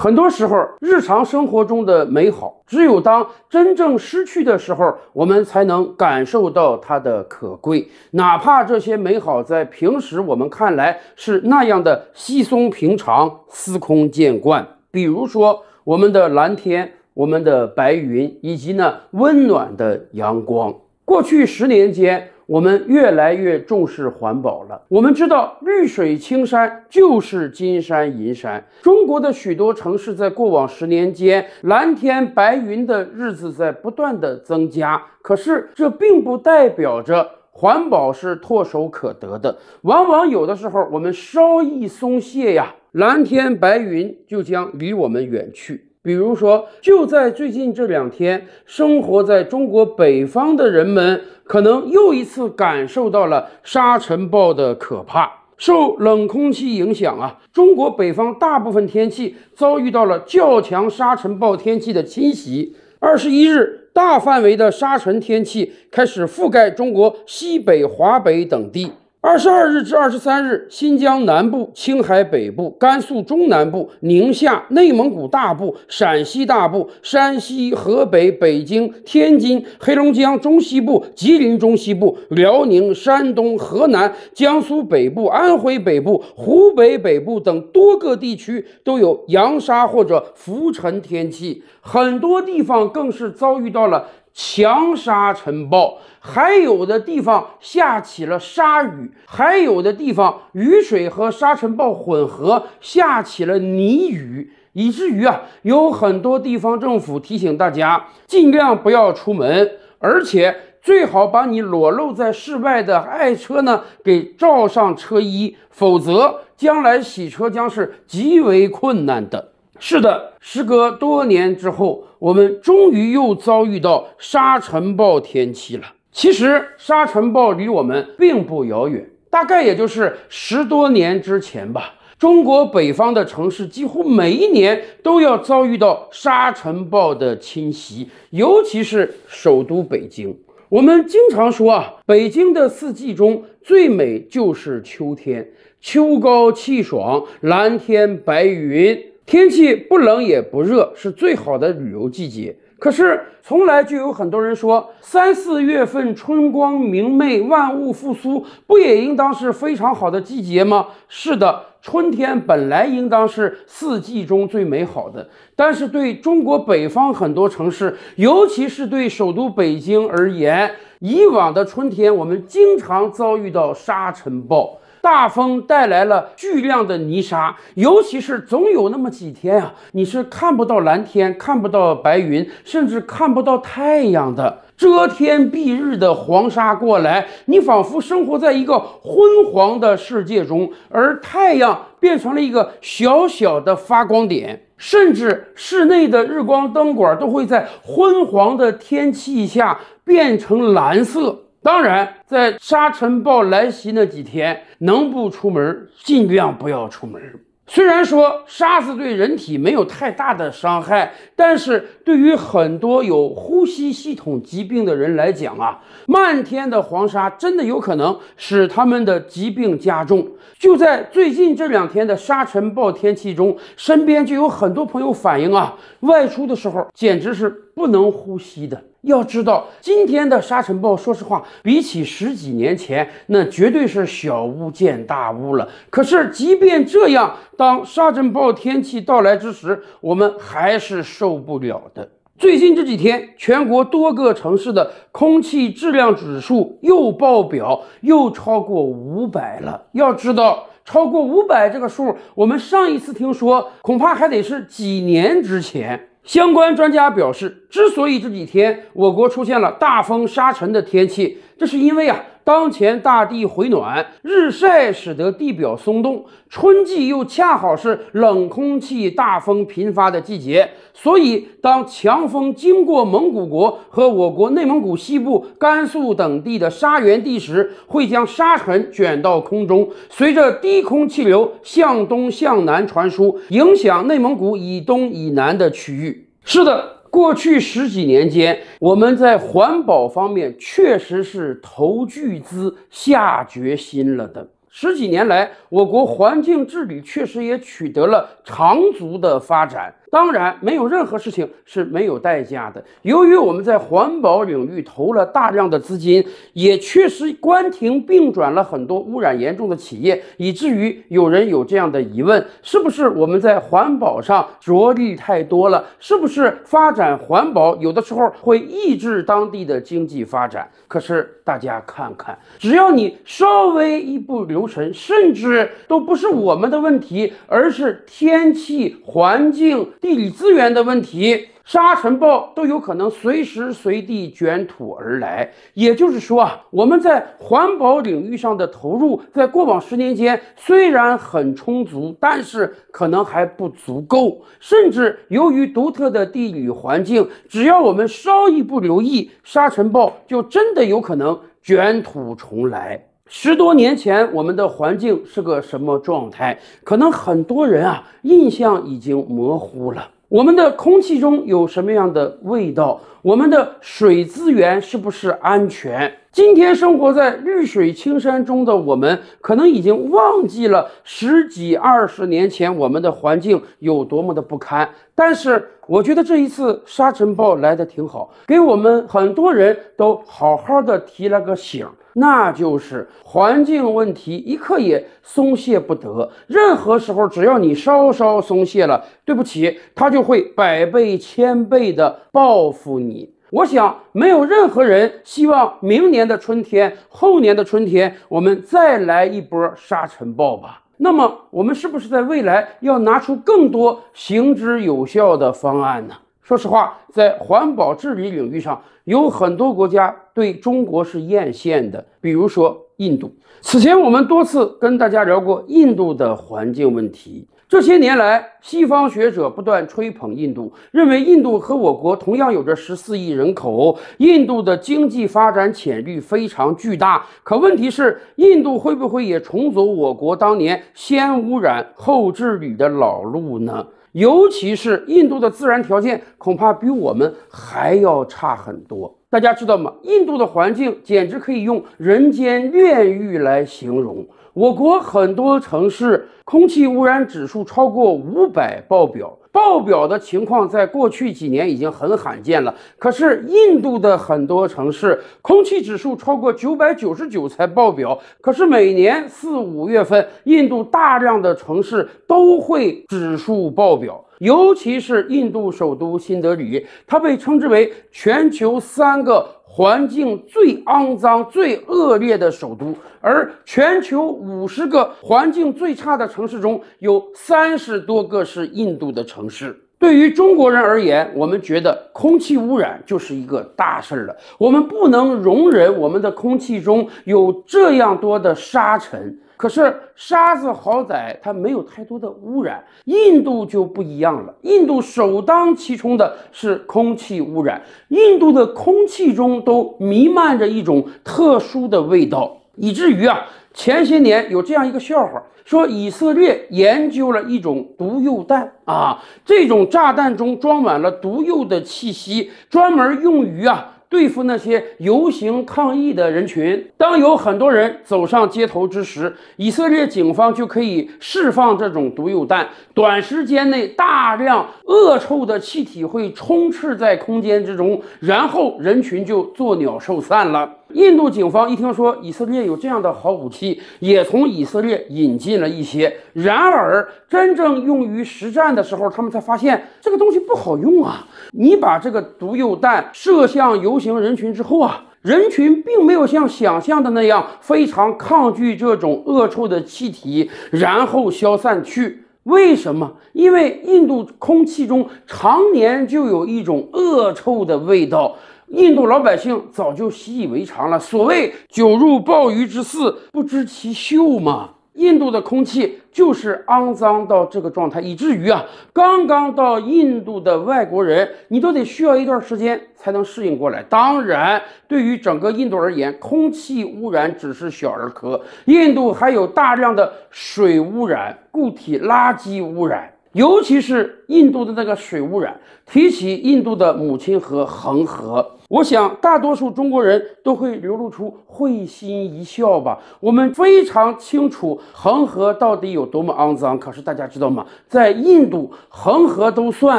很多时候，日常生活中的美好，只有当真正失去的时候，我们才能感受到它的可贵。哪怕这些美好在平时我们看来是那样的稀松平常、司空见惯，比如说我们的蓝天、我们的白云，以及呢温暖的阳光。过去十年间。我们越来越重视环保了。我们知道，绿水青山就是金山银山。中国的许多城市在过往十年间，蓝天白云的日子在不断的增加。可是，这并不代表着环保是唾手可得的。往往有的时候，我们稍一松懈呀，蓝天白云就将离我们远去。比如说，就在最近这两天，生活在中国北方的人们可能又一次感受到了沙尘暴的可怕。受冷空气影响啊，中国北方大部分天气遭遇到了较强沙尘暴天气的侵袭。二十一日，大范围的沙尘天气开始覆盖中国西北、华北等地。二十二日至二十三日，新疆南部、青海北部、甘肃中南部、宁夏、内蒙古大部、陕西大部、山西、河北、北京、天津、黑龙江中西部、吉林中西部、辽宁、山东、河南、江苏北部、安徽北部、湖北北部等多个地区都有扬沙或者浮尘天气，很多地方更是遭遇到了。强沙尘暴，还有的地方下起了沙雨，还有的地方雨水和沙尘暴混合，下起了泥雨，以至于啊，有很多地方政府提醒大家尽量不要出门，而且最好把你裸露在室外的爱车呢给罩上车衣，否则将来洗车将是极为困难的。是的，时隔多年之后，我们终于又遭遇到沙尘暴天气了。其实，沙尘暴离我们并不遥远，大概也就是十多年之前吧。中国北方的城市几乎每一年都要遭遇到沙尘暴的侵袭，尤其是首都北京。我们经常说啊，北京的四季中最美就是秋天，秋高气爽，蓝天白云。天气不冷也不热，是最好的旅游季节。可是，从来就有很多人说，三四月份春光明媚，万物复苏，不也应当是非常好的季节吗？是的，春天本来应当是四季中最美好的。但是，对中国北方很多城市，尤其是对首都北京而言，以往的春天我们经常遭遇到沙尘暴。大风带来了巨量的泥沙，尤其是总有那么几天啊，你是看不到蓝天、看不到白云，甚至看不到太阳的遮天蔽日的黄沙过来，你仿佛生活在一个昏黄的世界中，而太阳变成了一个小小的发光点，甚至室内的日光灯管都会在昏黄的天气下变成蓝色。当然，在沙尘暴来袭那几天，能不出门尽量不要出门。虽然说沙子对人体没有太大的伤害，但是对于很多有呼吸系统疾病的人来讲啊，漫天的黄沙真的有可能使他们的疾病加重。就在最近这两天的沙尘暴天气中，身边就有很多朋友反映啊，外出的时候简直是。不能呼吸的。要知道，今天的沙尘暴，说实话，比起十几年前，那绝对是小巫见大巫了。可是，即便这样，当沙尘暴天气到来之时，我们还是受不了的。最近这几天，全国多个城市的空气质量指数又爆表，又超过五百了。要知道，超过五百这个数，我们上一次听说，恐怕还得是几年之前。相关专家表示，之所以这几天我国出现了大风沙尘的天气，这是因为啊。当前大地回暖，日晒使得地表松动，春季又恰好是冷空气大风频发的季节，所以当强风经过蒙古国和我国内蒙古西部、甘肃等地的沙源地时，会将沙尘卷到空中，随着低空气流向东向南传输，影响内蒙古以东以南的区域。是的。过去十几年间，我们在环保方面确实是投巨资、下决心了的。十几年来，我国环境治理确实也取得了长足的发展。当然，没有任何事情是没有代价的。由于我们在环保领域投了大量的资金，也确实关停并转了很多污染严重的企业，以至于有人有这样的疑问：是不是我们在环保上着力太多了？是不是发展环保有的时候会抑制当地的经济发展？可是大家看看，只要你稍微一不留神，甚至都不是我们的问题，而是天气、环境。地理资源的问题，沙尘暴都有可能随时随地卷土而来。也就是说啊，我们在环保领域上的投入，在过往十年间虽然很充足，但是可能还不足够。甚至由于独特的地理环境，只要我们稍一不留意，沙尘暴就真的有可能卷土重来。十多年前，我们的环境是个什么状态？可能很多人啊，印象已经模糊了。我们的空气中有什么样的味道？我们的水资源是不是安全？今天生活在绿水青山中的我们，可能已经忘记了十几二十年前我们的环境有多么的不堪。但是，我觉得这一次沙尘暴来的挺好，给我们很多人都好好的提了个醒，那就是环境问题一刻也松懈不得。任何时候，只要你稍稍松懈了，对不起，它就会百倍千倍的报复你。我想，没有任何人希望明年的春天、后年的春天，我们再来一波沙尘暴吧。那么，我们是不是在未来要拿出更多行之有效的方案呢？说实话，在环保治理领域上，有很多国家对中国是艳羡的，比如说印度。此前我们多次跟大家聊过印度的环境问题。这些年来，西方学者不断吹捧印度，认为印度和我国同样有着十四亿人口，印度的经济发展潜力非常巨大。可问题是，印度会不会也重走我国当年先污染后治理的老路呢？尤其是印度的自然条件，恐怕比我们还要差很多。大家知道吗？印度的环境简直可以用人间炼狱来形容。我国很多城市空气污染指数超过五百，爆表。爆表的情况在过去几年已经很罕见了。可是，印度的很多城市空气指数超过九百九十九才爆表。可是，每年四五月份，印度大量的城市都会指数爆表，尤其是印度首都新德里，它被称之为全球三个。环境最肮脏、最恶劣的首都，而全球五十个环境最差的城市中有三十多个是印度的城市。对于中国人而言，我们觉得空气污染就是一个大事儿了，我们不能容忍我们的空气中有这样多的沙尘。可是沙子好歹它没有太多的污染，印度就不一样了。印度首当其冲的是空气污染，印度的空气中都弥漫着一种特殊的味道，以至于啊，前些年有这样一个笑话，说以色列研究了一种毒诱弹啊，这种炸弹中装满了毒诱的气息，专门用于啊。对付那些游行抗议的人群，当有很多人走上街头之时，以色列警方就可以释放这种毒诱弹。短时间内，大量恶臭的气体会充斥在空间之中，然后人群就作鸟兽散了。印度警方一听说以色列有这样的好武器，也从以色列引进了一些。然而，真正用于实战的时候，他们才发现这个东西不好用啊！你把这个毒诱弹射向游行人群之后啊，人群并没有像想象的那样非常抗拒这种恶臭的气体，然后消散去。为什么？因为印度空气中常年就有一种恶臭的味道。印度老百姓早就习以为常了。所谓“酒入鲍鱼之肆，不知其臭”嘛。印度的空气就是肮脏到这个状态，以至于啊，刚刚到印度的外国人，你都得需要一段时间才能适应过来。当然，对于整个印度而言，空气污染只是小儿科。印度还有大量的水污染、固体垃圾污染，尤其是印度的那个水污染。提起印度的母亲河恒河。我想，大多数中国人都会流露出会心一笑吧。我们非常清楚恒河到底有多么肮脏，可是大家知道吗？在印度，恒河都算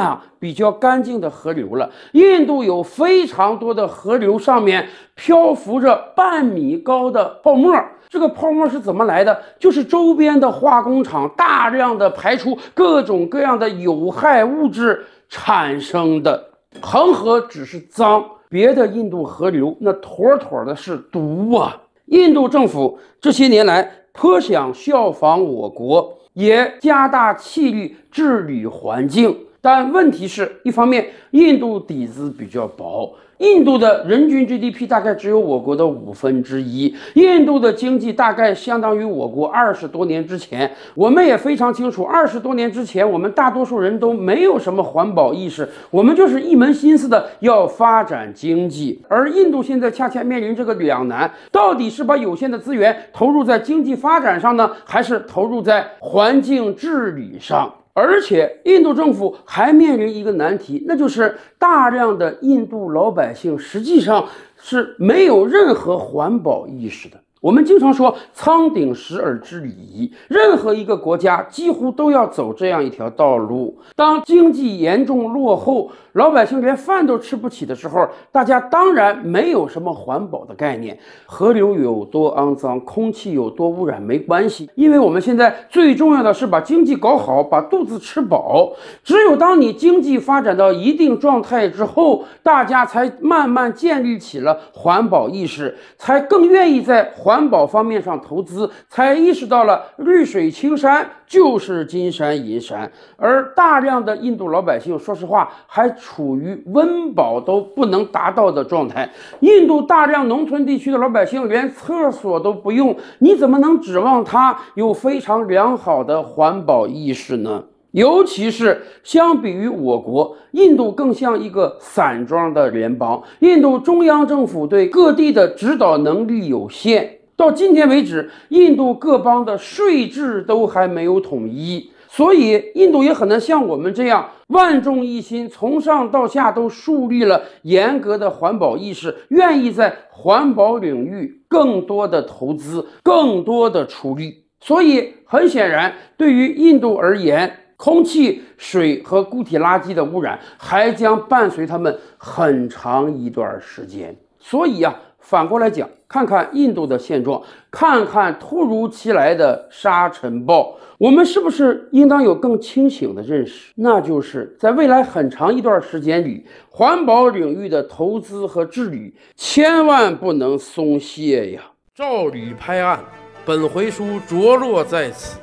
啊比较干净的河流了。印度有非常多的河流上面漂浮着半米高的泡沫，这个泡沫是怎么来的？就是周边的化工厂大量的排出各种各样的有害物质产生的。恒河只是脏。别的印度河流那妥妥的是毒啊！印度政府这些年来颇想效仿我国，也加大气力治理环境，但问题是，一方面印度底子比较薄。印度的人均 GDP 大概只有我国的五分之一，印度的经济大概相当于我国二十多年之前。我们也非常清楚，二十多年之前，我们大多数人都没有什么环保意识，我们就是一门心思的要发展经济。而印度现在恰恰面临这个两难：到底是把有限的资源投入在经济发展上呢，还是投入在环境治理上？而且，印度政府还面临一个难题，那就是大量的印度老百姓实际上是没有任何环保意识的。我们经常说“仓顶食而知礼”，任何一个国家几乎都要走这样一条道路。当经济严重落后，老百姓连饭都吃不起的时候，大家当然没有什么环保的概念。河流有多肮脏，空气有多污染，没关系，因为我们现在最重要的是把经济搞好，把肚子吃饱。只有当你经济发展到一定状态之后，大家才慢慢建立起了环保意识，才更愿意在环。环保方面上投资，才意识到了绿水青山就是金山银山。而大量的印度老百姓，说实话还处于温饱都不能达到的状态。印度大量农村地区的老百姓连厕所都不用，你怎么能指望他有非常良好的环保意识呢？尤其是相比于我国，印度更像一个散装的联邦。印度中央政府对各地的指导能力有限。到今天为止，印度各邦的税制都还没有统一，所以印度也很难像我们这样万众一心，从上到下都树立了严格的环保意识，愿意在环保领域更多的投资、更多的出力。所以，很显然，对于印度而言，空气、水和固体垃圾的污染还将伴随他们很长一段时间。所以呀，反过来讲。看看印度的现状，看看突如其来的沙尘暴，我们是不是应当有更清醒的认识？那就是在未来很长一段时间里，环保领域的投资和治理千万不能松懈呀！照理拍案，本回书着落在此。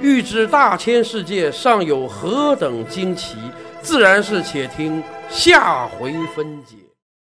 欲知大千世界尚有何等惊奇，自然是且听下回分解。